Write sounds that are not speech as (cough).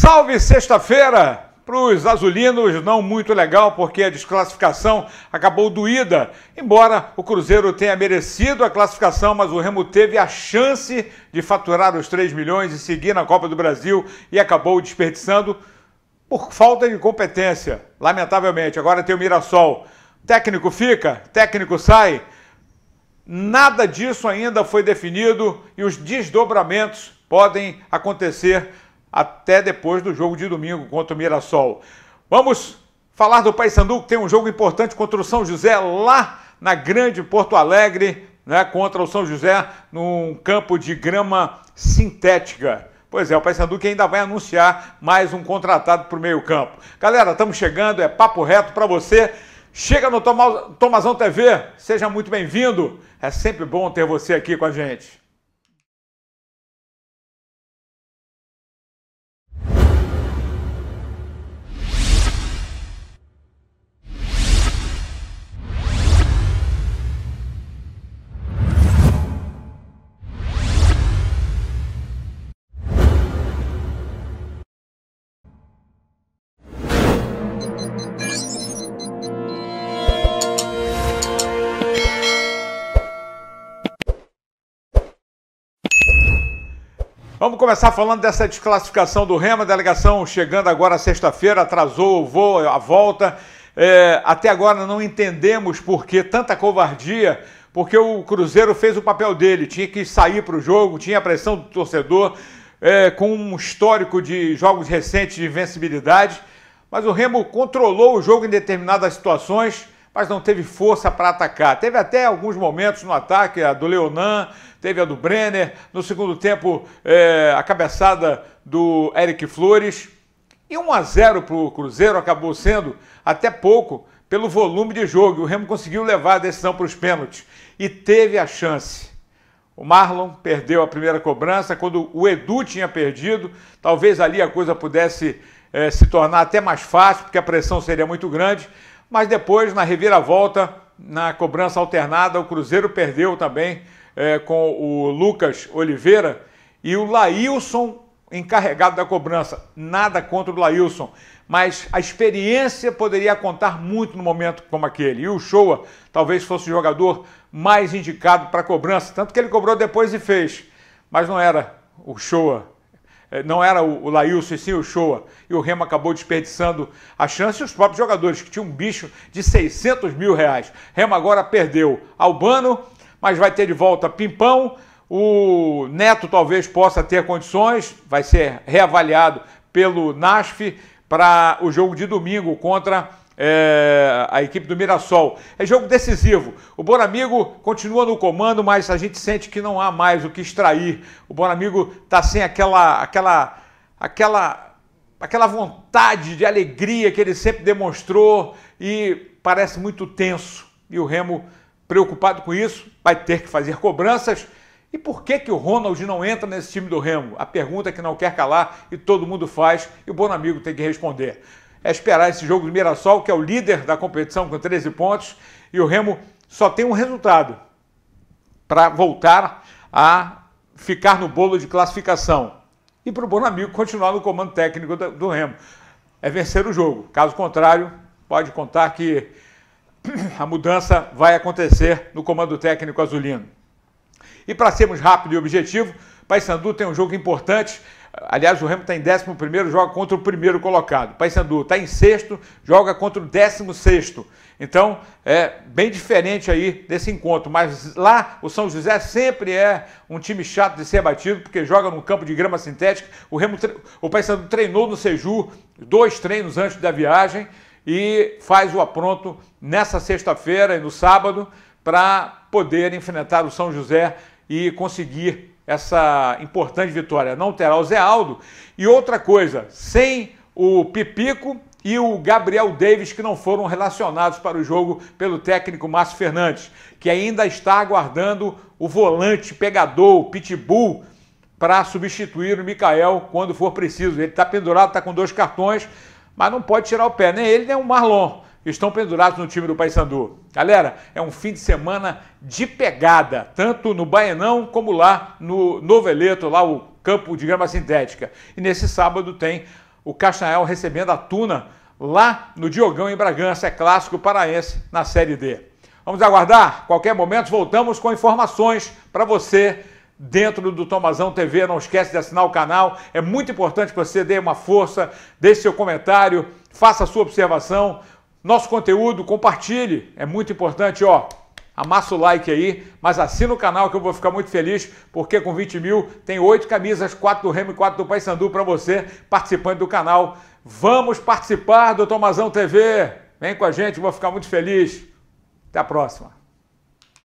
Salve sexta-feira! Para os azulinos, não muito legal, porque a desclassificação acabou doída. Embora o Cruzeiro tenha merecido a classificação, mas o Remo teve a chance de faturar os 3 milhões e seguir na Copa do Brasil e acabou desperdiçando por falta de competência, lamentavelmente. Agora tem o Mirassol. Técnico fica, técnico sai. Nada disso ainda foi definido e os desdobramentos podem acontecer até depois do jogo de domingo contra o Mirassol. Vamos falar do Paysandu, que tem um jogo importante contra o São José lá na Grande Porto Alegre, né, contra o São José num campo de grama sintética. Pois é, o Paysandu que ainda vai anunciar mais um contratado para o meio-campo. Galera, estamos chegando, é papo reto para você. Chega no Tomazão TV, seja muito bem-vindo. É sempre bom ter você aqui com a gente. Vamos começar falando dessa desclassificação do Remo, A delegação chegando agora sexta-feira, atrasou o voo, a volta. É, até agora não entendemos por que tanta covardia, porque o Cruzeiro fez o papel dele, tinha que sair para o jogo, tinha a pressão do torcedor, é, com um histórico de jogos recentes de invencibilidade. Mas o Remo controlou o jogo em determinadas situações mas não teve força para atacar. Teve até alguns momentos no ataque, a do Leonan, teve a do Brenner, no segundo tempo é, a cabeçada do Eric Flores. E 1 a 0 para o Cruzeiro acabou sendo até pouco pelo volume de jogo. O Remo conseguiu levar a decisão para os pênaltis e teve a chance. O Marlon perdeu a primeira cobrança quando o Edu tinha perdido. Talvez ali a coisa pudesse é, se tornar até mais fácil, porque a pressão seria muito grande. Mas depois, na reviravolta, na cobrança alternada, o Cruzeiro perdeu também é, com o Lucas Oliveira e o Laílson encarregado da cobrança. Nada contra o Laílson, mas a experiência poderia contar muito no momento como aquele. E o Showa talvez fosse o jogador mais indicado para cobrança, tanto que ele cobrou depois e fez, mas não era o Showa eh, não era o Laílson e sim o Shoa, e o Remo acabou desperdiçando a chance, e os próprios jogadores, que tinham um bicho de 600 mil reais. Remo agora perdeu Albano, mas vai ter de volta Pimpão, o Neto talvez possa ter condições, vai ser reavaliado pelo NASF para o jogo de domingo contra é, a equipe do Mirassol. É jogo decisivo. O Bonamigo continua no comando, mas a gente sente que não há mais o que extrair. O Bonamigo está sem aquela, aquela, aquela, aquela vontade de alegria que ele sempre demonstrou e parece muito tenso. E o Remo, preocupado com isso, vai ter que fazer cobranças. E por que, que o Ronald não entra nesse time do Remo? A pergunta que não quer calar e todo mundo faz e o Bonamigo tem que responder é esperar esse jogo do Mirassol, que é o líder da competição com 13 pontos, e o Remo só tem um resultado para voltar a ficar no bolo de classificação. E para o Bonamigo continuar no comando técnico do Remo. É vencer o jogo. Caso contrário, pode contar que (clears throat) a mudança vai acontecer no comando técnico azulino. E para sermos rápido e objetivo, Paysandu tem um jogo importante Aliás, o Remo está em 11, joga contra o primeiro colocado. O Paysandu está em sexto, joga contra o 16. Então, é bem diferente aí desse encontro. Mas lá, o São José sempre é um time chato de ser batido, porque joga num campo de grama sintética. O, Remo, o Paysandu treinou no Seju dois treinos antes da viagem e faz o apronto nessa sexta-feira e no sábado para poder enfrentar o São José e conseguir essa importante vitória. Não terá o Zé Aldo. E outra coisa, sem o Pipico e o Gabriel Davis, que não foram relacionados para o jogo pelo técnico Márcio Fernandes, que ainda está aguardando o volante pegador, o pitbull, para substituir o Mikael quando for preciso. Ele está pendurado, está com dois cartões, mas não pode tirar o pé, nem ele, nem o Marlon estão pendurados no time do Paysandu. Galera, é um fim de semana de pegada, tanto no Baenão como lá no Noveleto, lá o campo de grama sintética. E nesse sábado tem o Castanhal recebendo a Tuna lá no Diogão em Bragança, é clássico paraense na Série D. Vamos aguardar, qualquer momento voltamos com informações para você dentro do Tomazão TV. Não esquece de assinar o canal. É muito importante que você dê uma força, deixe seu comentário, faça a sua observação. Nosso conteúdo, compartilhe, é muito importante, ó. Amassa o like aí, mas assina o canal que eu vou ficar muito feliz, porque com 20 mil tem oito camisas, quatro do Remo e quatro do Paysandu para você, participante do canal. Vamos participar do Tomazão TV! Vem com a gente, vou ficar muito feliz. Até a próxima!